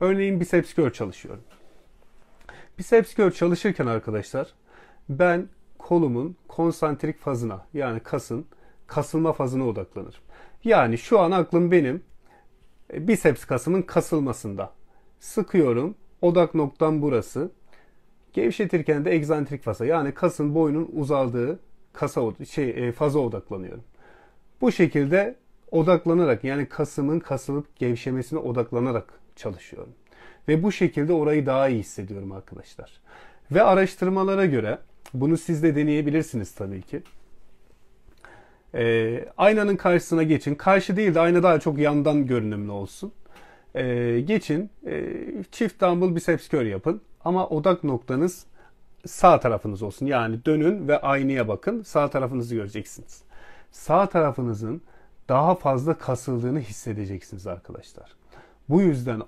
Örneğin biceps curl çalışıyorum. Biceps curl çalışırken arkadaşlar ben kolumun konsantrik fazına yani kasın kasılma fazına odaklanırım. Yani şu an aklım benim e, biceps kasımın kasılmasında. Sıkıyorum. Odak noktam burası. Gevşetirken de egzantrik fasa yani kasın boynun uzaldığı kasa şey e, faza odaklanıyorum. Bu şekilde odaklanarak yani kasımın kasılıp gevşemesine odaklanarak çalışıyorum. Ve bu şekilde orayı daha iyi hissediyorum arkadaşlar. Ve araştırmalara göre bunu siz de deneyebilirsiniz tabii ki. E, aynanın karşısına geçin. Karşı değil de ayna daha çok yandan görünümlü olsun. E, geçin. E, çift dumbbell biceps curl yapın. Ama odak noktanız sağ tarafınız olsun. Yani dönün ve aynaya bakın. Sağ tarafınızı göreceksiniz. Sağ tarafınızın daha fazla kasıldığını hissedeceksiniz arkadaşlar. Bu yüzden